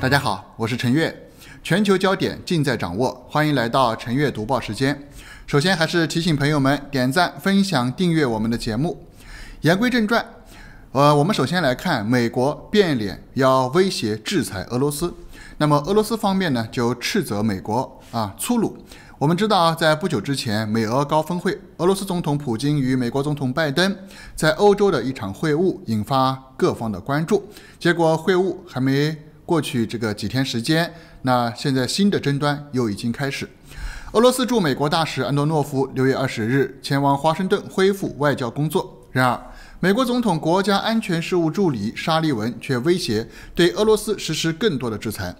大家好，我是陈悦，全球焦点尽在掌握，欢迎来到陈悦读报时间。首先还是提醒朋友们点赞、分享、订阅我们的节目。言归正传，呃，我们首先来看美国变脸，要威胁制裁俄罗斯。那么俄罗斯方面呢，就斥责美国啊粗鲁。我们知道啊，在不久之前，美俄高峰会，俄罗斯总统普京与美国总统拜登在欧洲的一场会晤，引发各方的关注。结果会晤还没。过去这个几天时间，那现在新的争端又已经开始。俄罗斯驻美国大使安多诺夫六月二十日前往华盛顿恢复外交工作。然而，美国总统国家安全事务助理沙利文却威胁对俄罗斯实施更多的制裁。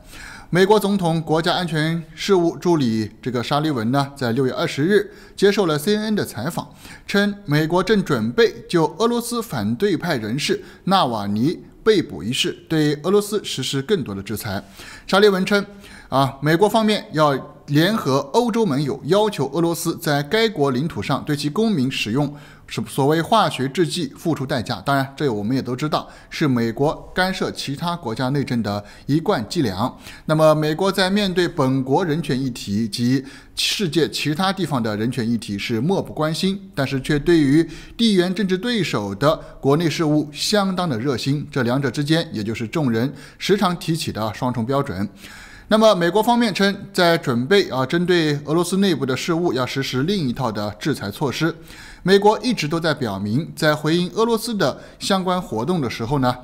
美国总统国家安全事务助理这个沙利文呢，在六月二十日接受了 CNN 的采访，称美国正准备就俄罗斯反对派人士纳瓦尼。被捕一事，对俄罗斯实施更多的制裁。沙利文称，啊，美国方面要。联合欧洲盟友，要求俄罗斯在该国领土上对其公民使用所所谓化学制剂付出代价。当然，这我们也都知道，是美国干涉其他国家内政的一贯伎俩。那么，美国在面对本国人权议题及世界其他地方的人权议题是漠不关心，但是却对于地缘政治对手的国内事务相当的热心。这两者之间，也就是众人时常提起的双重标准。那么，美国方面称，在准备啊针对俄罗斯内部的事务，要实施另一套的制裁措施。美国一直都在表明，在回应俄罗斯的相关活动的时候呢，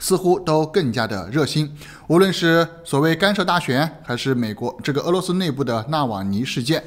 似乎都更加的热心。无论是所谓干涉大选，还是美国这个俄罗斯内部的纳瓦尼事件。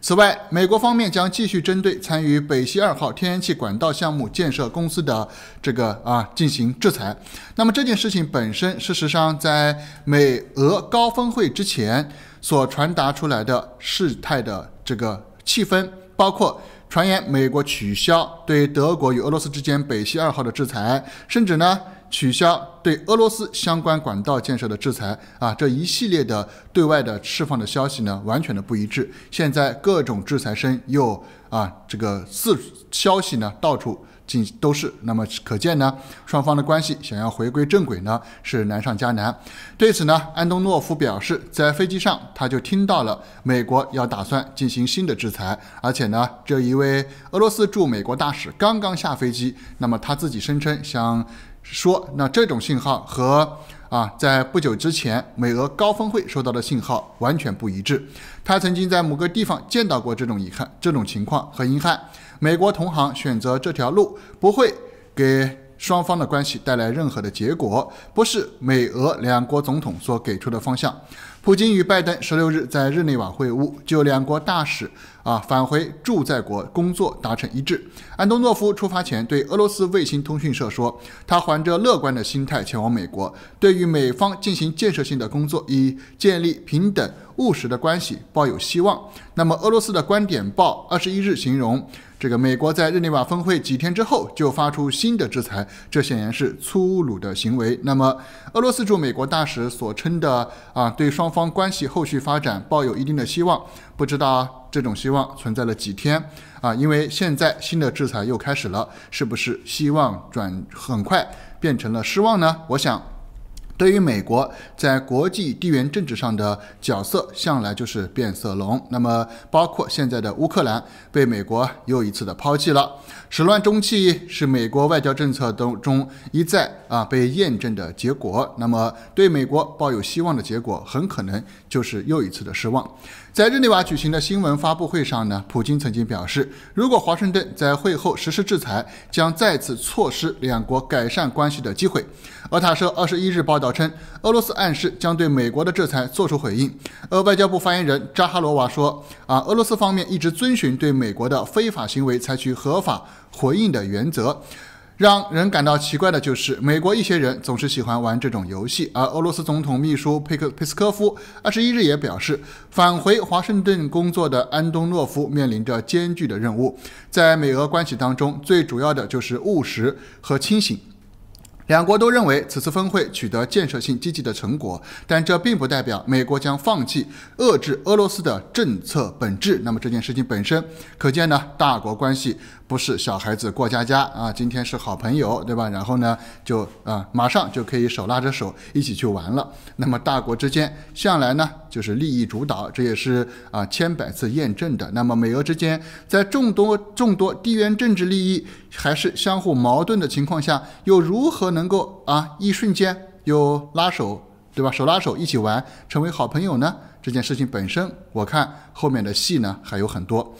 此外，美国方面将继续针对参与北溪二号天然气管道项目建设公司的这个啊进行制裁。那么这件事情本身，事实上在美俄高峰会之前所传达出来的事态的这个气氛，包括传言美国取消对德国与俄罗斯之间北溪二号的制裁，甚至呢。取消对俄罗斯相关管道建设的制裁啊，这一系列的对外的释放的消息呢，完全的不一致。现在各种制裁声又啊，这个四消息呢到处进都是。那么可见呢，双方的关系想要回归正轨呢，是难上加难。对此呢，安东诺夫表示，在飞机上他就听到了美国要打算进行新的制裁，而且呢，这一位俄罗斯驻美国大使刚刚下飞机，那么他自己声称想。说，那这种信号和啊，在不久之前美俄高峰会收到的信号完全不一致。他曾经在某个地方见到过这种遗憾，这种情况和遗憾。美国同行选择这条路不会给双方的关系带来任何的结果，不是美俄两国总统所给出的方向。普京与拜登十六日在日内瓦会晤，就两国大使。啊，返回驻在国工作达成一致。安东诺夫出发前对俄罗斯卫星通讯社说，他怀着乐观的心态前往美国，对于美方进行建设性的工作，以建立平等务实的关系抱有希望。那么，俄罗斯的观点报二十一日形容，这个美国在日内瓦峰会几天之后就发出新的制裁，这显然是粗鲁的行为。那么，俄罗斯驻美国大使所称的啊，对双方关系后续发展抱有一定的希望。不知道这种希望存在了几天啊？因为现在新的制裁又开始了，是不是希望转很快变成了失望呢？我想，对于美国在国际地缘政治上的角色，向来就是变色龙。那么，包括现在的乌克兰被美国又一次的抛弃了。始乱终弃是美国外交政策当中一再啊被验证的结果。那么对美国抱有希望的结果，很可能就是又一次的失望。在日内瓦举行的新闻发布会上呢，普京曾经表示，如果华盛顿在会后实施制裁，将再次错失两国改善关系的机会。俄塔社二十一日报道称，俄罗斯暗示将对美国的制裁作出回应。俄外交部发言人扎哈罗娃说：“啊，俄罗斯方面一直遵循对美国的非法行为采取合法。”回应的原则，让人感到奇怪的就是，美国一些人总是喜欢玩这种游戏。而俄罗斯总统秘书佩克佩斯科夫二十一日也表示，返回华盛顿工作的安东诺夫面临着艰巨的任务。在美俄关系当中，最主要的就是务实和清醒。两国都认为此次峰会取得建设性、积极的成果，但这并不代表美国将放弃遏制俄罗斯的政策本质。那么这件事情本身，可见呢，大国关系。不是小孩子过家家啊，今天是好朋友，对吧？然后呢，就啊，马上就可以手拉着手一起去玩了。那么大国之间向来呢就是利益主导，这也是啊千百次验证的。那么美俄之间在众多众多地缘政治利益还是相互矛盾的情况下，又如何能够啊一瞬间又拉手，对吧？手拉手一起玩，成为好朋友呢？这件事情本身，我看后面的戏呢还有很多。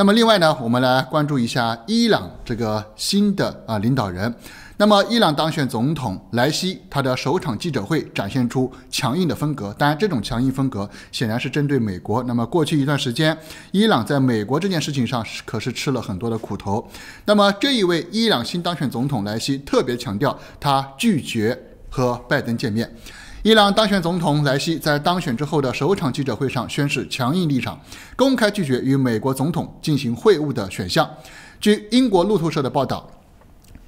那么另外呢，我们来关注一下伊朗这个新的啊领导人。那么伊朗当选总统莱西，他的首场记者会展现出强硬的风格。当然，这种强硬风格显然是针对美国。那么过去一段时间，伊朗在美国这件事情上可是吃了很多的苦头。那么这一位伊朗新当选总统莱西特别强调，他拒绝和拜登见面。伊朗当选总统莱希在当选之后的首场记者会上宣誓强硬立场，公开拒绝与美国总统进行会晤的选项。据英国路透社的报道，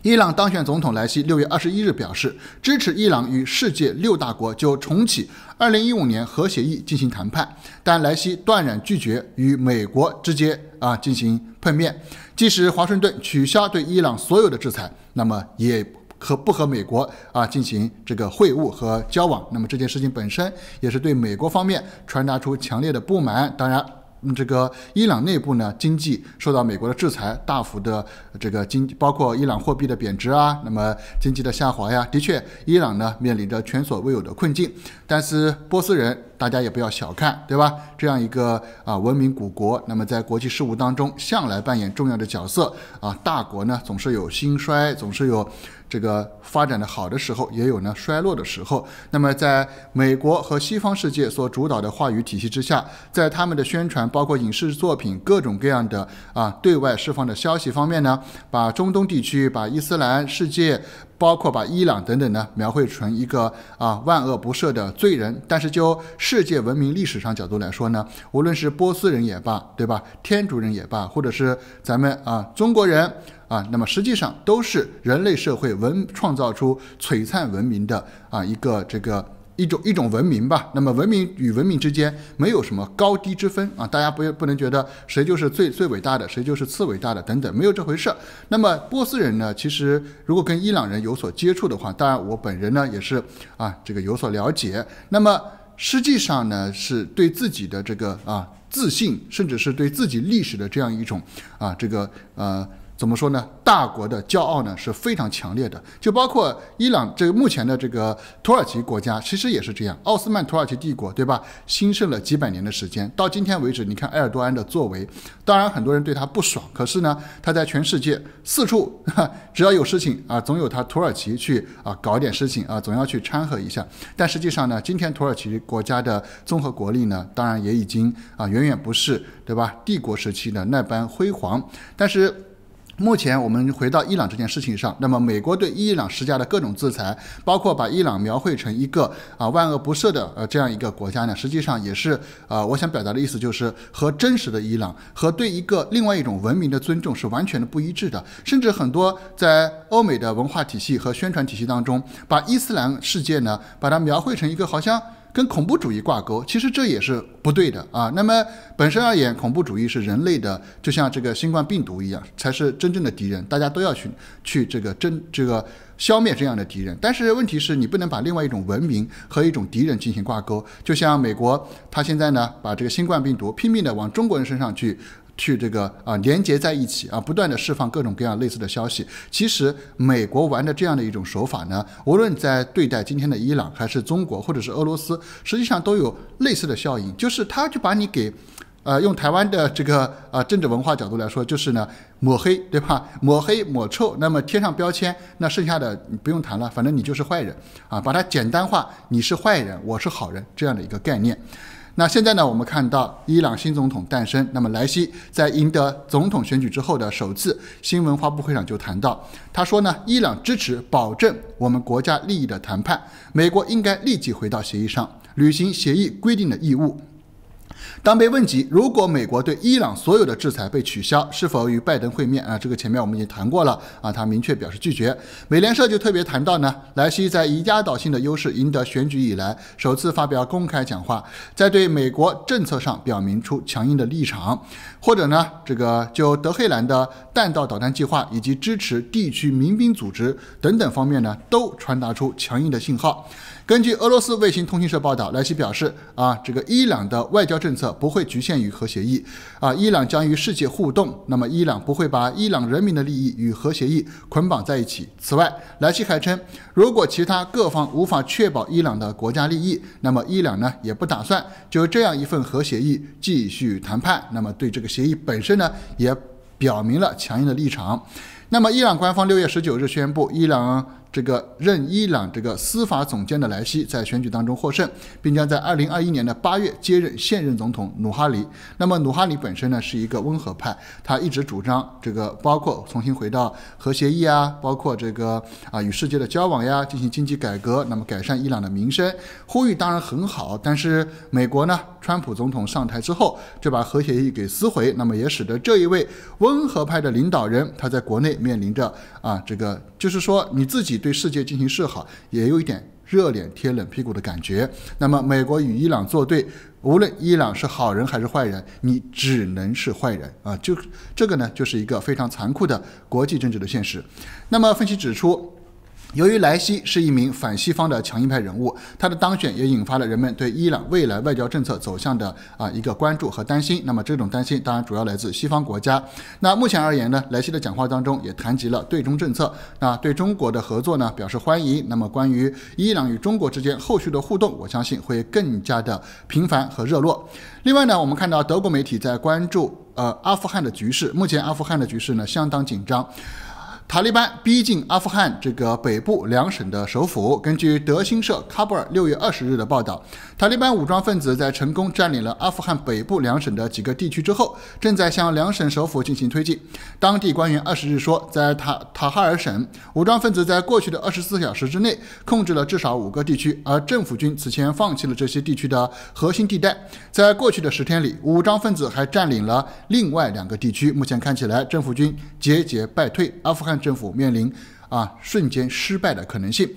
伊朗当选总统莱希六月二十一日表示，支持伊朗与世界六大国就重启二零一五年核协议进行谈判，但莱希断然拒绝与美国直接啊进行碰面。即使华盛顿取消对伊朗所有的制裁，那么也。和不和美国啊进行这个会晤和交往，那么这件事情本身也是对美国方面传达出强烈的不满。当然，嗯，这个伊朗内部呢，经济受到美国的制裁，大幅的这个经，包括伊朗货币的贬值啊，那么经济的下滑呀，的确，伊朗呢面临着前所未有的困境。但是波斯人，大家也不要小看，对吧？这样一个啊文明古国，那么在国际事务当中向来扮演重要的角色啊。大国呢总是有兴衰，总是有。这个发展的好的时候也有呢，衰落的时候。那么，在美国和西方世界所主导的话语体系之下，在他们的宣传，包括影视作品各种各样的啊，对外释放的消息方面呢，把中东地区，把伊斯兰世界。包括把伊朗等等呢，描绘成一个啊万恶不赦的罪人，但是就世界文明历史上角度来说呢，无论是波斯人也罢，对吧？天竺人也罢，或者是咱们啊中国人啊，那么实际上都是人类社会文创造出璀璨文明的啊一个这个。一种一种文明吧，那么文明与文明之间没有什么高低之分啊，大家不不能觉得谁就是最最伟大的，谁就是次伟大的等等，没有这回事。那么波斯人呢，其实如果跟伊朗人有所接触的话，当然我本人呢也是啊，这个有所了解。那么实际上呢，是对自己的这个啊自信，甚至是对自己历史的这样一种啊这个呃。怎么说呢？大国的骄傲呢是非常强烈的，就包括伊朗这个目前的这个土耳其国家，其实也是这样。奥斯曼土耳其帝国，对吧？兴盛了几百年的时间，到今天为止，你看埃尔多安的作为，当然很多人对他不爽，可是呢，他在全世界四处，只要有事情啊，总有他土耳其去啊搞点事情啊，总要去掺和一下。但实际上呢，今天土耳其国家的综合国力呢，当然也已经啊远远不是对吧帝国时期的那般辉煌，但是。目前我们回到伊朗这件事情上，那么美国对伊朗施加的各种制裁，包括把伊朗描绘成一个啊万恶不赦的呃这样一个国家呢，实际上也是啊我想表达的意思就是和真实的伊朗和对一个另外一种文明的尊重是完全的不一致的，甚至很多在欧美的文化体系和宣传体系当中，把伊斯兰世界呢把它描绘成一个好像。跟恐怖主义挂钩，其实这也是不对的啊。那么本身而言，恐怖主义是人类的，就像这个新冠病毒一样，才是真正的敌人，大家都要去去这个真这个消灭这样的敌人。但是问题是你不能把另外一种文明和一种敌人进行挂钩，就像美国，他现在呢把这个新冠病毒拼命的往中国人身上去。去这个啊连接在一起啊，不断的释放各种各样类似的消息。其实美国玩的这样的一种手法呢，无论在对待今天的伊朗，还是中国，或者是俄罗斯，实际上都有类似的效应，就是他就把你给，呃，用台湾的这个啊政治文化角度来说，就是呢抹黑，对吧？抹黑抹臭，那么贴上标签，那剩下的你不用谈了，反正你就是坏人啊，把它简单化，你是坏人，我是好人这样的一个概念。那现在呢？我们看到伊朗新总统诞生。那么莱西在赢得总统选举之后的首次新闻发布会上就谈到，他说呢，伊朗支持保证我们国家利益的谈判，美国应该立即回到协议上，履行协议规定的义务。当被问及如果美国对伊朗所有的制裁被取消，是否与拜登会面啊？这个前面我们已经谈过了啊，他明确表示拒绝。美联社就特别谈到呢，莱西在以压倒性的优势赢得选举以来，首次发表公开讲话，在对美国政策上表明出强硬的立场，或者呢，这个就德黑兰的弹道导弹计划以及支持地区民兵组织等等方面呢，都传达出强硬的信号。根据俄罗斯卫星通讯社报道，莱西表示：“啊，这个伊朗的外交政策不会局限于核协议，啊，伊朗将与世界互动。那么，伊朗不会把伊朗人民的利益与核协议捆绑在一起。”此外，莱西还称：“如果其他各方无法确保伊朗的国家利益，那么伊朗呢也不打算就这样一份核协议继续谈判。那么，对这个协议本身呢也表明了强硬的立场。”那么，伊朗官方六月十九日宣布，伊朗。这个任伊朗这个司法总监的莱西在选举当中获胜，并将在二零二一年的八月接任现任总统努哈里。那么努哈里本身呢是一个温和派，他一直主张这个包括重新回到核协议啊，包括这个啊与世界的交往呀，进行经济改革，那么改善伊朗的民生。呼吁当然很好，但是美国呢，川普总统上台之后就把核协议给撕毁，那么也使得这一位温和派的领导人他在国内面临着。啊，这个就是说你自己对世界进行示好，也有一点热脸贴冷屁股的感觉。那么，美国与伊朗作对，无论伊朗是好人还是坏人，你只能是坏人啊！就这个呢，就是一个非常残酷的国际政治的现实。那么，分析指出。由于莱西是一名反西方的强硬派人物，他的当选也引发了人们对伊朗未来外交政策走向的啊一个关注和担心。那么这种担心当然主要来自西方国家。那目前而言呢，莱西的讲话当中也谈及了对中政策，那对中国的合作呢表示欢迎。那么关于伊朗与中国之间后续的互动，我相信会更加的频繁和热络。另外呢，我们看到德国媒体在关注呃阿富汗的局势，目前阿富汗的局势呢相当紧张。塔利班逼近阿富汗这个北部两省的首府。根据德新社喀布尔六月二十日的报道，塔利班武装分子在成功占领了阿富汗北部两省的几个地区之后，正在向两省首府进行推进。当地官员二十日说，在塔塔哈尔省，武装分子在过去的二十四小时之内控制了至少五个地区，而政府军此前放弃了这些地区的核心地带。在过去的十天里，武装分子还占领了另外两个地区。目前看起来，政府军节节败退，阿富汗。政府面临啊瞬间失败的可能性。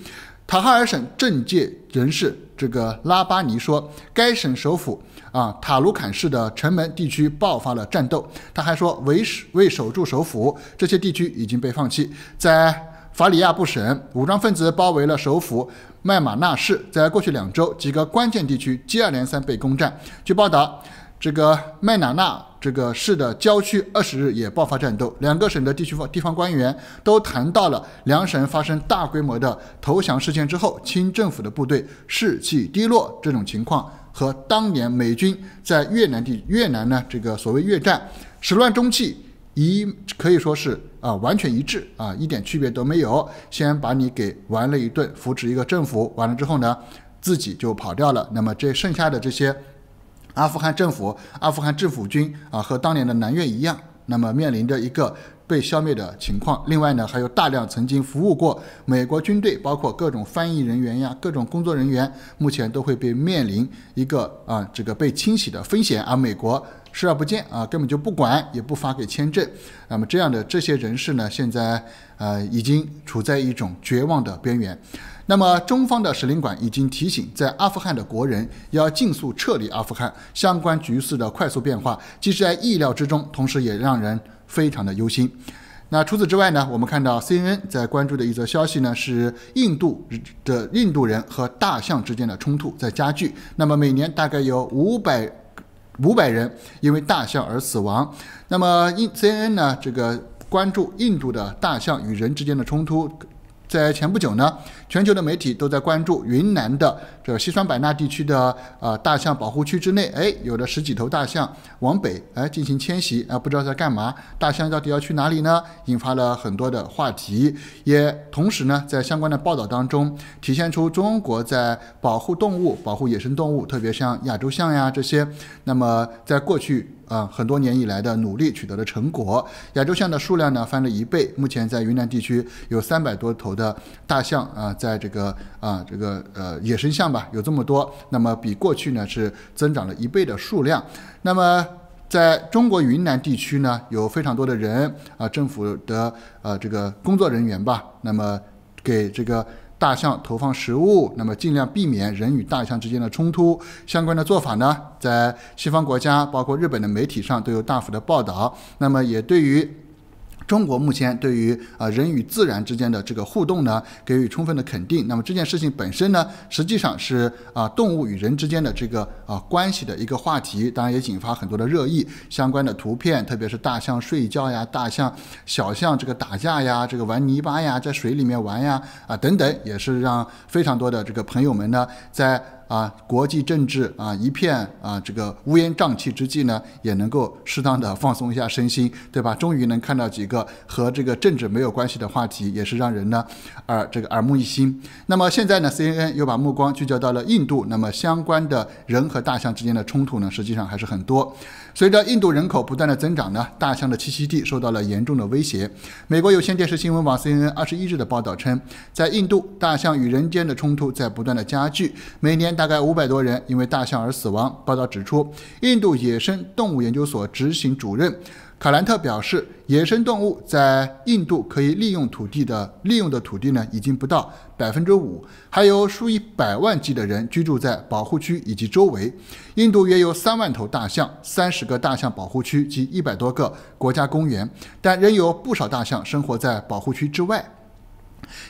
塔哈尔省政界人士这个拉巴尼说，该省首府啊塔卢坎市的城门地区爆发了战斗。他还说，为守为守住首府，这些地区已经被放弃。在法里亚布省，武装分子包围了首府麦马纳市。在过去两周，几个关键地区接二连三被攻占。据报道。这个麦纳纳这个市的郊区，二十日也爆发战斗。两个省的地区地方官员都谈到了两省发生大规模的投降事件之后，清政府的部队士气低落这种情况，和当年美军在越南地越南呢这个所谓越战始乱终弃，一可以说是啊完全一致啊一点区别都没有，先把你给玩了一顿，扶持一个政府，完了之后呢自己就跑掉了。那么这剩下的这些。阿富汗政府、阿富汗政府军啊，和当年的南越一样，那么面临着一个。被消灭的情况。另外呢，还有大量曾经服务过美国军队，包括各种翻译人员呀、各种工作人员，目前都会被面临一个啊，这个被清洗的风险。而美国视而不见啊，根本就不管，也不发给签证。那么这样的这些人士呢，现在呃已经处在一种绝望的边缘。那么中方的使领馆已经提醒，在阿富汗的国人要尽速撤离阿富汗。相关局势的快速变化，既在意料之中，同时也让人。非常的忧心，那除此之外呢？我们看到 CNN 在关注的一则消息呢，是印度的印度人和大象之间的冲突在加剧。那么每年大概有五百五百人因为大象而死亡。那么印 CNN 呢，这个关注印度的大象与人之间的冲突，在前不久呢。全球的媒体都在关注云南的这个西双版纳地区的啊大象保护区之内，哎，有了十几头大象往北哎进行迁徙啊，不知道在干嘛？大象到底要去哪里呢？引发了很多的话题，也同时呢，在相关的报道当中体现出中国在保护动物、保护野生动物，特别像亚洲象呀这些，那么在过去啊很多年以来的努力取得了成果，亚洲象的数量呢翻了一倍，目前在云南地区有三百多头的大象啊。在这个啊，这个呃，野生象吧，有这么多，那么比过去呢是增长了一倍的数量。那么在中国云南地区呢，有非常多的人啊，政府的呃这个工作人员吧，那么给这个大象投放食物，那么尽量避免人与大象之间的冲突。相关的做法呢，在西方国家，包括日本的媒体上都有大幅的报道。那么也对于。中国目前对于啊人与自然之间的这个互动呢，给予充分的肯定。那么这件事情本身呢，实际上是啊动物与人之间的这个啊关系的一个话题，当然也引发很多的热议。相关的图片，特别是大象睡觉呀、大象、小象这个打架呀、这个玩泥巴呀、在水里面玩呀啊等等，也是让非常多的这个朋友们呢在。啊，国际政治啊，一片啊，这个乌烟瘴气之际呢，也能够适当的放松一下身心，对吧？终于能看到几个和这个政治没有关系的话题，也是让人呢耳这个耳目一新。那么现在呢，CNN 又把目光聚焦到了印度。那么相关的人和大象之间的冲突呢，实际上还是很多。随着印度人口不断的增长呢，大象的栖息地受到了严重的威胁。美国有线电视新闻网 CNN 二十一日的报道称，在印度，大象与人间的冲突在不断的加剧，每年。大概五百多人因为大象而死亡。报道指出，印度野生动物研究所执行主任卡兰特表示，野生动物在印度可以利用土地的利用的土地呢，已经不到百分之五，还有数以百万计的人居住在保护区以及周围。印度约有三万头大象，三十个大象保护区及一百多个国家公园，但仍有不少大象生活在保护区之外。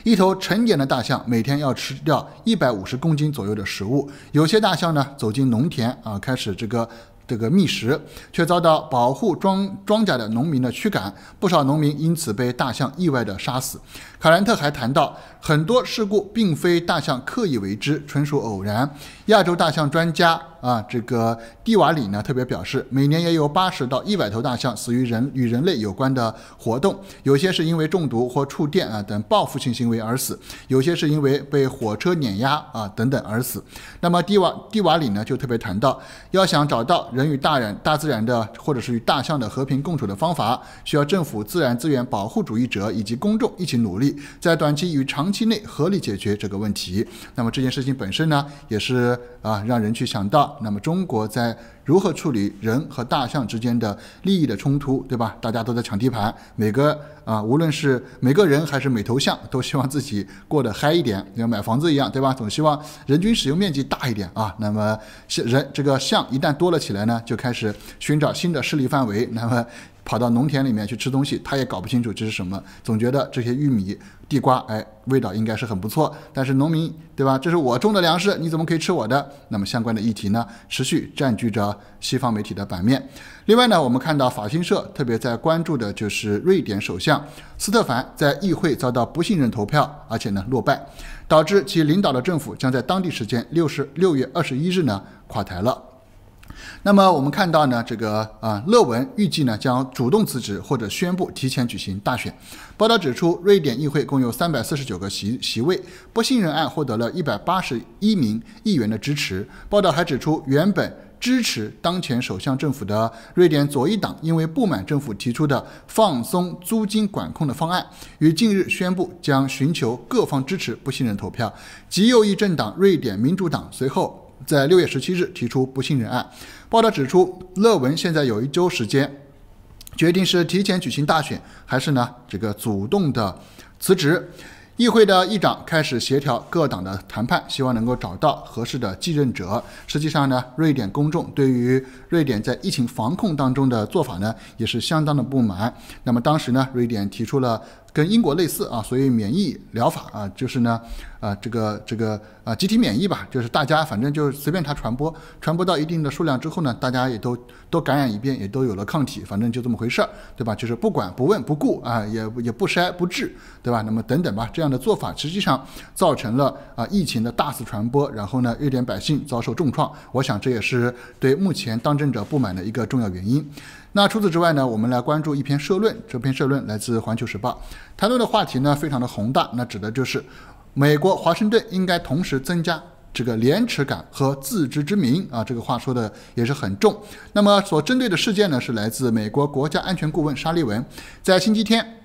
一头成年的大象每天要吃掉一百五十公斤左右的食物。有些大象呢走进农田啊，开始这个这个觅食，却遭到保护庄庄稼的农民的驱赶，不少农民因此被大象意外的杀死。卡兰特还谈到，很多事故并非大象刻意为之，纯属偶然。亚洲大象专家。啊，这个蒂瓦里呢特别表示，每年也有八十到一百头大象死于人与人类有关的活动，有些是因为中毒或触电啊等报复性行为而死，有些是因为被火车碾压啊等等而死。那么蒂瓦蒂瓦里呢就特别谈到，要想找到人与大然、大自然的或者是与大象的和平共处的方法，需要政府、自然资源保护主义者以及公众一起努力，在短期与长期内合理解决这个问题。那么这件事情本身呢，也是啊，让人去想到。那么中国在如何处理人和大象之间的利益的冲突，对吧？大家都在抢地盘，每个啊，无论是每个人还是每头象，都希望自己过得嗨一点，要买房子一样，对吧？总希望人均使用面积大一点啊。那么人这个象一旦多了起来呢，就开始寻找新的势力范围。那么。跑到农田里面去吃东西，他也搞不清楚这是什么，总觉得这些玉米、地瓜，哎，味道应该是很不错。但是农民，对吧？这是我种的粮食，你怎么可以吃我的？那么相关的议题呢，持续占据着西方媒体的版面。另外呢，我们看到法新社特别在关注的就是瑞典首相斯特凡在议会遭到不信任投票，而且呢落败，导致其领导的政府将在当地时间六十六月二十一日呢垮台了。那么我们看到呢，这个啊，勒文预计呢将主动辞职或者宣布提前举行大选。报道指出，瑞典议会共有三百四十九个席席位，不信任案获得了一百八十一名议员的支持。报道还指出，原本支持当前首相政府的瑞典左翼党，因为不满政府提出的放松租金管控的方案，于近日宣布将寻求各方支持不信任投票。极右翼政党瑞典民主党随后在六月十七日提出不信任案。报道指出，乐文现在有一周时间，决定是提前举行大选，还是呢这个主动的辞职。议会的议长开始协调各党的谈判，希望能够找到合适的继任者。实际上呢，瑞典公众对于瑞典在疫情防控当中的做法呢，也是相当的不满。那么当时呢，瑞典提出了。跟英国类似啊，所以免疫疗法啊，就是呢，啊，这个这个啊，集体免疫吧，就是大家反正就随便它传播，传播到一定的数量之后呢，大家也都都感染一遍，也都有了抗体，反正就这么回事儿，对吧？就是不管不问不顾啊，也也不筛不治，对吧？那么等等吧，这样的做法实际上造成了啊疫情的大肆传播，然后呢，瑞典百姓遭受重创，我想这也是对目前当政者不满的一个重要原因。那除此之外呢？我们来关注一篇社论，这篇社论来自《环球时报》，谈论的话题呢非常的宏大，那指的就是美国华盛顿应该同时增加这个廉耻感和自知之明啊，这个话说的也是很重。那么所针对的事件呢，是来自美国国家安全顾问沙利文在星期天。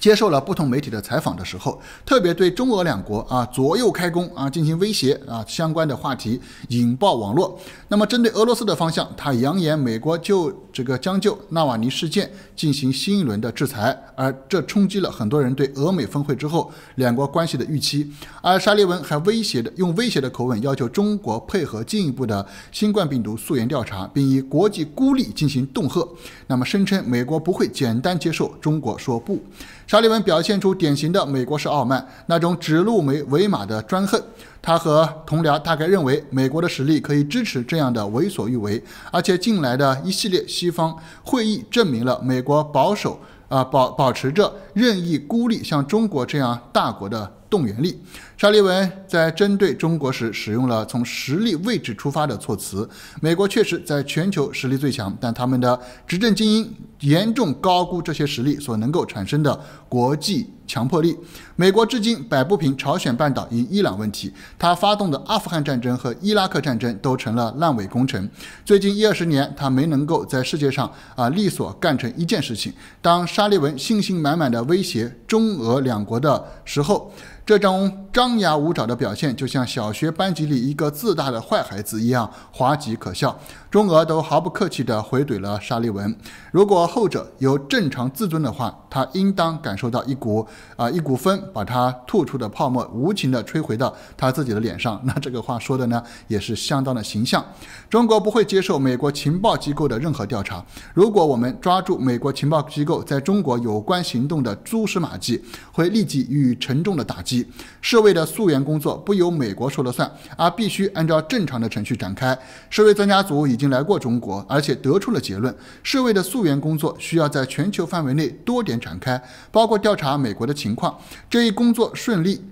接受了不同媒体的采访的时候，特别对中俄两国啊左右开弓啊进行威胁啊相关的话题引爆网络。那么针对俄罗斯的方向，他扬言美国就这个将就纳瓦尼事件进行新一轮的制裁，而这冲击了很多人对俄美峰会之后两国关系的预期。而沙利文还威胁的用威胁的口吻要求中国配合进一步的新冠病毒溯源调查，并以国际孤立进行恫吓。那么声称美国不会简单接受中国说不，沙利文表现出典型的美国式傲慢，那种指鹿为为马的专横。他和同僚大概认为美国的实力可以支持这样的为所欲为，而且近来的一系列西方会议证明了美国保守啊保保持着任意孤立像中国这样大国的动员力。沙利文在针对中国时使用了从实力位置出发的措辞。美国确实在全球实力最强，但他们的执政精英严重高估这些实力所能够产生的国际强迫力。美国至今摆不平朝鲜半岛与伊朗问题，他发动的阿富汗战争和伊拉克战争都成了烂尾工程。最近一二十年，他没能够在世界上啊力所干成一件事情。当沙利文信心满满的威胁中俄两国的时候，这张张。张牙舞爪的表现，就像小学班级里一个自大的坏孩子一样滑稽可笑。中俄都毫不客气地回怼了沙利文。如果后者有正常自尊的话，他应当感受到一股啊一股风，把他吐出的泡沫无情地吹回到他自己的脸上。那这个话说的呢，也是相当的形象。中国不会接受美国情报机构的任何调查。如果我们抓住美国情报机构在中国有关行动的蛛丝马迹，会立即予以沉重的打击。是为了。溯源工作不由美国说了算，而必须按照正常的程序展开。世卫专家组已经来过中国，而且得出了结论：世卫的溯源工作需要在全球范围内多点展开，包括调查美国的情况。这一工作顺利，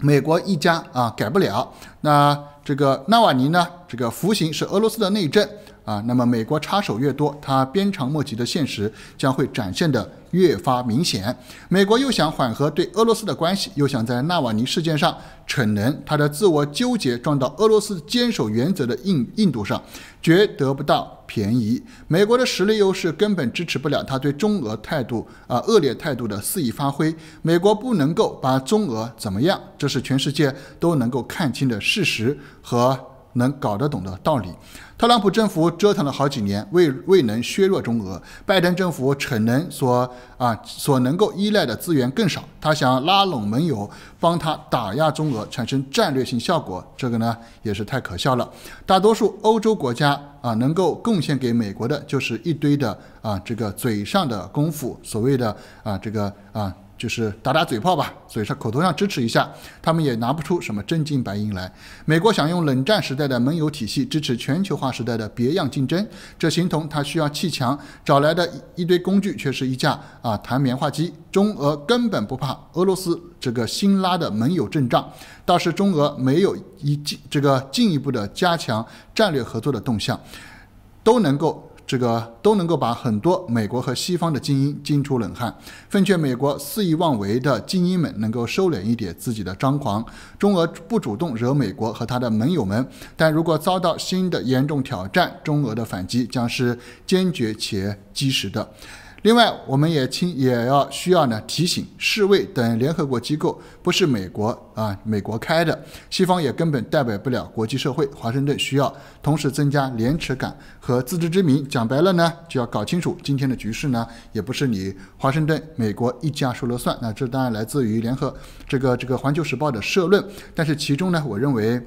美国一家啊改不了。那这个纳瓦尼呢？这个服刑是俄罗斯的内政啊，那么美国插手越多，它鞭长莫及的现实将会展现的越发明显。美国又想缓和对俄罗斯的关系，又想在纳瓦尼事件上逞能，他的自我纠结撞到俄罗斯坚守原则的硬硬度上，绝得不到便宜。美国的实力优势根本支持不了他对中俄态度啊恶劣态度的肆意发挥。美国不能够把中俄怎么样，这是全世界都能够看清的事实和。能搞得懂的道理，特朗普政府折腾了好几年，未未能削弱中俄。拜登政府逞能所啊所能够依赖的资源更少，他想拉拢盟友帮他打压中俄，产生战略性效果，这个呢也是太可笑了。大多数欧洲国家啊能够贡献给美国的，就是一堆的啊这个嘴上的功夫，所谓的啊这个啊。就是打打嘴炮吧，嘴上口头上支持一下，他们也拿不出什么真金白银来。美国想用冷战时代的盟友体系支持全球化时代的别样竞争，这形同他需要砌墙找来的一堆工具，却是一架啊弹棉花机。中俄根本不怕俄罗斯这个新拉的盟友阵仗，倒是中俄没有一进这个进一步的加强战略合作的动向，都能够。这个都能够把很多美国和西方的精英惊出冷汗，奉劝美国肆意妄为的精英们能够收敛一点自己的张狂。中俄不主动惹美国和他的盟友们，但如果遭到新的严重挑战，中俄的反击将是坚决且及时的。另外，我们也请也要需要呢提醒世卫等联合国机构不是美国啊，美国开的，西方也根本代表不了国际社会。华盛顿需要同时增加廉耻感和自知之明。讲白了呢，就要搞清楚今天的局势呢，也不是你华盛顿、美国一家说了算。那这当然来自于联合这个这个环球时报的社论，但是其中呢，我认为。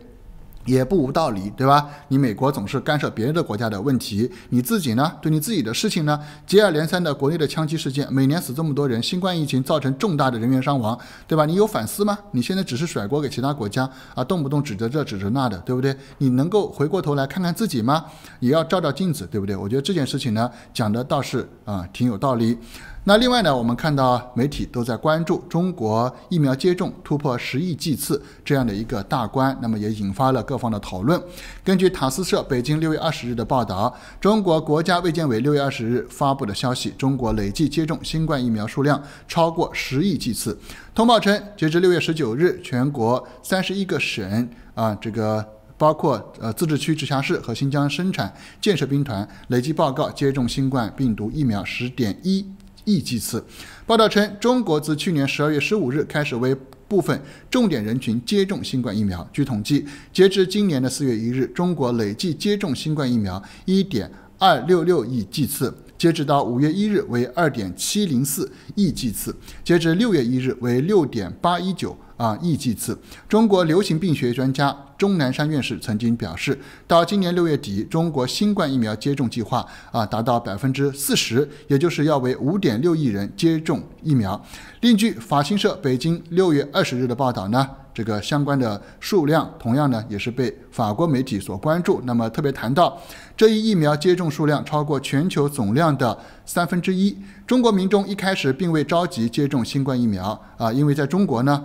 也不无道理，对吧？你美国总是干涉别人的国家的问题，你自己呢？对你自己的事情呢？接二连三的国内的枪击事件，每年死这么多人，新冠疫情造成重大的人员伤亡，对吧？你有反思吗？你现在只是甩锅给其他国家啊，动不动指责这指责那的，对不对？你能够回过头来看看自己吗？也要照照镜子，对不对？我觉得这件事情呢，讲的倒是啊，挺有道理。那另外呢，我们看到媒体都在关注中国疫苗接种突破十亿剂次这样的一个大关，那么也引发了各方的讨论。根据塔斯社北京六月二十日的报道，中国国家卫健委六月二十日发布的消息，中国累计接种新冠疫苗数量超过十亿剂次。通报称，截至六月十九日，全国三十一个省啊，这个包括呃自治区、直辖市和新疆生产建设兵团，累计报告接种新冠病毒疫苗十点一。亿剂次。报道称，中国自去年十二月十五日开始为部分重点人群接种新冠疫苗。据统计，截至今年的四月一日，中国累计接种新冠疫苗一点二六六亿剂次；截止到五月一日为二点七零四亿剂次；截至六月一日为六点八一九。啊，亦剂次。中国流行病学专家钟南山院士曾经表示，到今年六月底，中国新冠疫苗接种计划啊达到百分之四十，也就是要为五点六亿人接种疫苗。另据法新社北京六月二十日的报道呢，这个相关的数量同样呢也是被法国媒体所关注。那么特别谈到这一疫苗接种数量超过全球总量的三分之一。中国民众一开始并未着急接种新冠疫苗啊，因为在中国呢。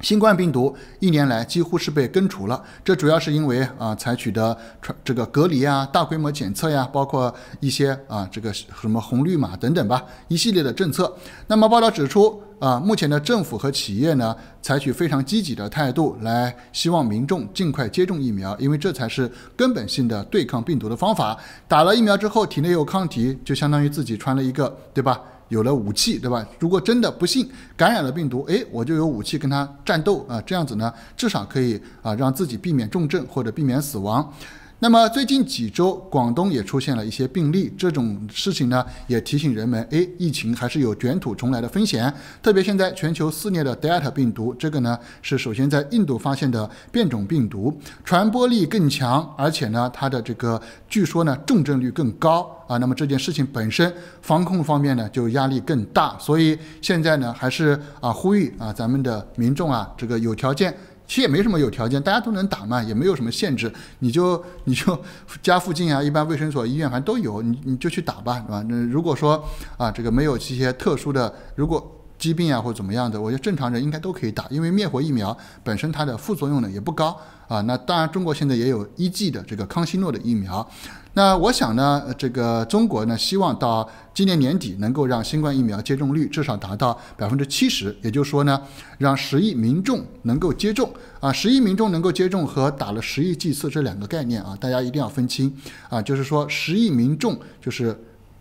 新冠病毒一年来几乎是被根除了，这主要是因为啊采取的传这个隔离啊、大规模检测呀，包括一些啊这个什么红绿码等等吧，一系列的政策。那么报道指出啊，目前的政府和企业呢，采取非常积极的态度来希望民众尽快接种疫苗，因为这才是根本性的对抗病毒的方法。打了疫苗之后，体内有抗体，就相当于自己穿了一个，对吧？有了武器，对吧？如果真的不幸感染了病毒，哎，我就有武器跟他战斗啊，这样子呢，至少可以啊让自己避免重症或者避免死亡。那么最近几周，广东也出现了一些病例，这种事情呢，也提醒人们，哎，疫情还是有卷土重来的风险。特别现在全球肆虐的 Delta 病毒，这个呢是首先在印度发现的变种病毒，传播力更强，而且呢它的这个据说呢重症率更高啊。那么这件事情本身防控方面呢就压力更大，所以现在呢还是啊呼吁啊咱们的民众啊这个有条件。其实也没什么有条件，大家都能打嘛，也没有什么限制，你就你就家附近啊，一般卫生所、医院反正都有，你你就去打吧，是吧？那如果说啊，这个没有一些特殊的，如果疾病啊或怎么样的，我觉得正常人应该都可以打，因为灭活疫苗本身它的副作用呢也不高啊。那当然，中国现在也有一剂的这个康希诺的疫苗。那我想呢，这个中国呢，希望到今年年底能够让新冠疫苗接种率至少达到百分之七十，也就是说呢，让十亿民众能够接种啊，十亿民众能够接种和打了十亿剂次这两个概念啊，大家一定要分清啊，就是说十亿民众就是，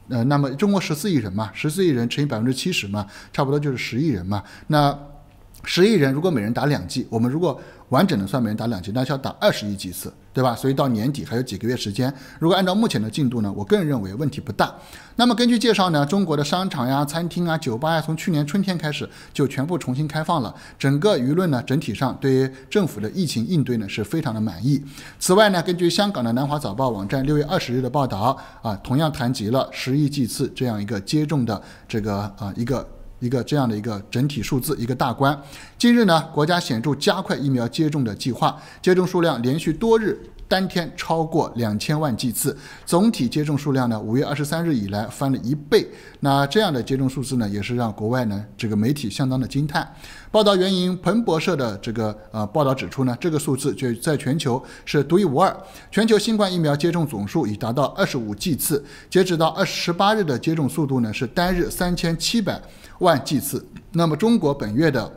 呃，那么中国十四亿人嘛，十四亿人乘以百分之七十嘛，差不多就是十亿人嘛，那十亿人如果每人打两剂，我们如果完整的算每人打两剂，那需要打二十亿剂次。对吧？所以到年底还有几个月时间，如果按照目前的进度呢，我个人认为问题不大。那么根据介绍呢，中国的商场呀、餐厅啊、酒吧呀，从去年春天开始就全部重新开放了。整个舆论呢，整体上对于政府的疫情应对呢是非常的满意。此外呢，根据香港的南华早报网站六月二十日的报道啊，同样谈及了十亿剂次这样一个接种的这个啊一个。一个这样的一个整体数字，一个大关。近日呢，国家显著加快疫苗接种的计划，接种数量连续多日。单天超过两千万剂次，总体接种数量呢？五月二十三日以来翻了一倍。那这样的接种数字呢，也是让国外呢这个媒体相当的惊叹。报道援引彭博社的这个呃报道指出呢，这个数字就在全球是独一无二。全球新冠疫苗接种总数已达到二十五剂次，截止到二十八日的接种速度呢是单日三千七百万剂次。那么中国本月的。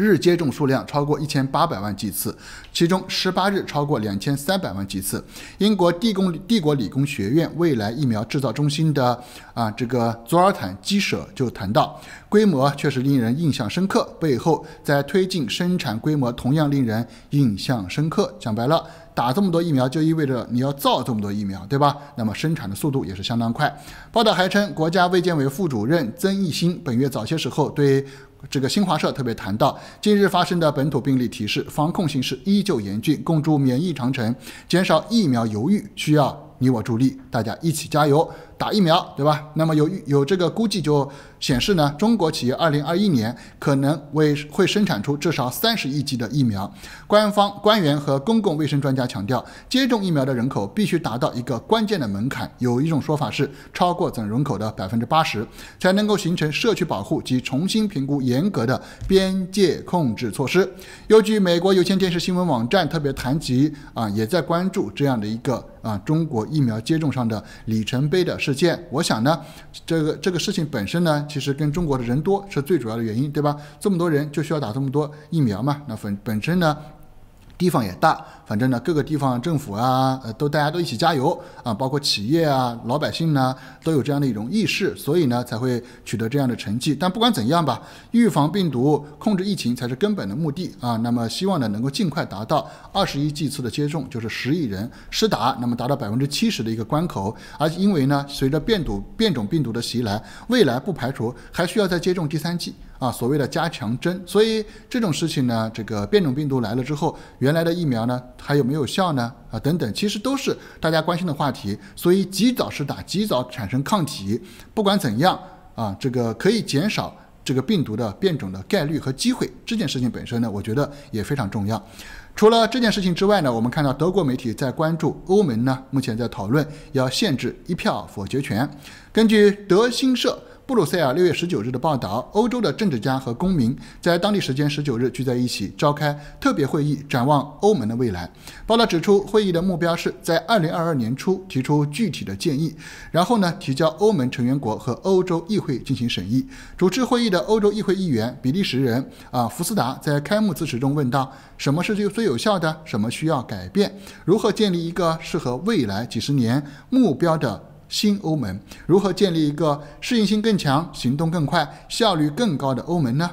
日接种数量超过一千八百万剂次，其中十八日超过两千三百万剂次。英国帝工帝国理工学院未来疫苗制造中心的啊，这个佐尔坦基舍就谈到，规模确实令人印象深刻，背后在推进生产规模同样令人印象深刻。讲白了，打这么多疫苗就意味着你要造这么多疫苗，对吧？那么生产的速度也是相当快。报道还称，国家卫健委副主任曾益新本月早些时候对。这个新华社特别谈到，近日发生的本土病例提示，防控形势依旧严峻。共筑免疫长城，减少疫苗犹豫，需要你我助力，大家一起加油。打疫苗，对吧？那么有有这个估计就显示呢，中国企业二零二一年可能为会生产出至少三十亿剂的疫苗。官方官员和公共卫生专家强调，接种疫苗的人口必须达到一个关键的门槛。有一种说法是，超过总人口的百分之八十，才能够形成社区保护及重新评估严格的边界控制措施。又据美国有线电视新闻网站特别谈及啊，也在关注这样的一个啊，中国疫苗接种上的里程碑的是。我想呢，这个这个事情本身呢，其实跟中国的人多是最主要的原因，对吧？这么多人就需要打这么多疫苗嘛，那本本身呢？地方也大，反正呢，各个地方政府啊，呃，都大家都一起加油啊，包括企业啊、老百姓呢，都有这样的一种意识，所以呢，才会取得这样的成绩。但不管怎样吧，预防病毒、控制疫情才是根本的目的啊。那么，希望呢，能够尽快达到二十一剂次的接种，就是十亿人施打，那么达到百分之七十的一个关口。而因为呢，随着变毒、变种病毒的袭来，未来不排除还需要再接种第三剂。啊，所谓的加强针，所以这种事情呢，这个变种病毒来了之后，原来的疫苗呢还有没有效呢？啊，等等，其实都是大家关心的话题。所以及早是打，及早产生抗体，不管怎样啊，这个可以减少这个病毒的变种的概率和机会。这件事情本身呢，我觉得也非常重要。除了这件事情之外呢，我们看到德国媒体在关注欧盟呢，目前在讨论要限制一票否决权。根据德新社。布鲁塞尔六月十九日的报道：欧洲的政治家和公民在当地时间十九日聚在一起，召开特别会议，展望欧盟的未来。报道指出，会议的目标是在二零二二年初提出具体的建议，然后呢提交欧盟成员国和欧洲议会进行审议。主持会议的欧洲议会议员、比利时人啊福斯达在开幕致辞中问道：“什么是最最有效的？什么需要改变？如何建立一个适合未来几十年目标的？”新欧盟如何建立一个适应性更强、行动更快、效率更高的欧盟呢？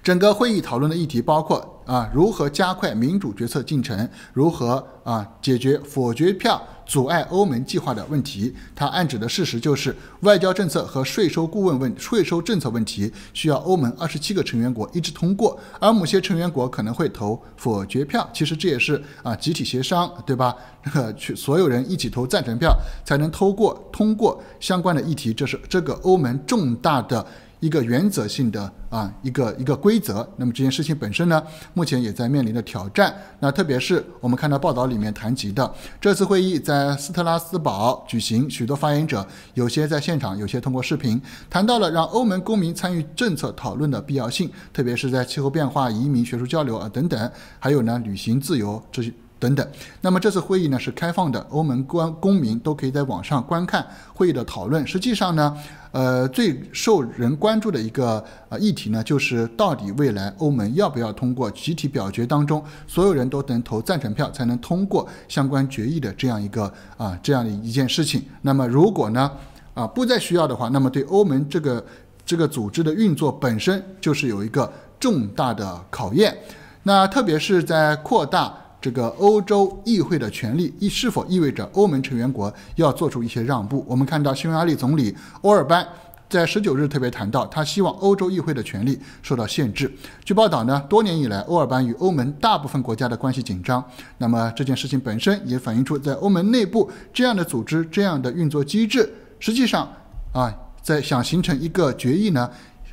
整个会议讨论的议题包括啊，如何加快民主决策进程，如何啊解决否决票。阻碍欧盟计划的问题，它暗指的事实就是外交政策和税收顾问问税收政策问题需要欧盟二十七个成员国一致通过，而某些成员国可能会投否决票。其实这也是啊集体协商，对吧？那个去所有人一起投赞成票才能通过通过相关的议题。这是这个欧盟重大的。一个原则性的啊一个一个规则，那么这件事情本身呢，目前也在面临着挑战。那特别是我们看到报道里面谈及的，这次会议在斯特拉斯堡举行，许多发言者有些在现场，有些通过视频，谈到了让欧盟公民参与政策讨论的必要性，特别是在气候变化、移民、学术交流啊等等，还有呢，旅行自由这些。等等，那么这次会议呢是开放的，欧盟官公民都可以在网上观看会议的讨论。实际上呢，呃，最受人关注的一个呃议题呢，就是到底未来欧盟要不要通过集体表决当中，所有人都能投赞成票才能通过相关决议的这样一个啊这样的一件事情。那么如果呢啊不再需要的话，那么对欧盟这个这个组织的运作本身就是有一个重大的考验。那特别是在扩大。这个欧洲议会的权利，意是否意味着欧盟成员国要做出一些让步？我们看到匈牙利总理欧尔班在十九日特别谈到，他希望欧洲议会的权力受到限制。据报道呢，多年以来，欧尔班与欧盟大部分国家的关系紧张。那么这件事情本身也反映出，在欧盟内部这样的组织、这样的运作机制，实际上啊，在想形成一个决议呢，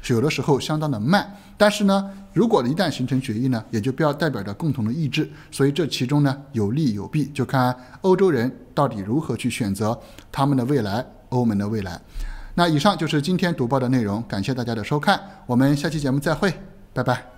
有的时候相当的慢。但是呢，如果一旦形成决议呢，也就不要代表着共同的意志。所以这其中呢，有利有弊，就看欧洲人到底如何去选择他们的未来，欧盟的未来。那以上就是今天读报的内容，感谢大家的收看，我们下期节目再会，拜拜。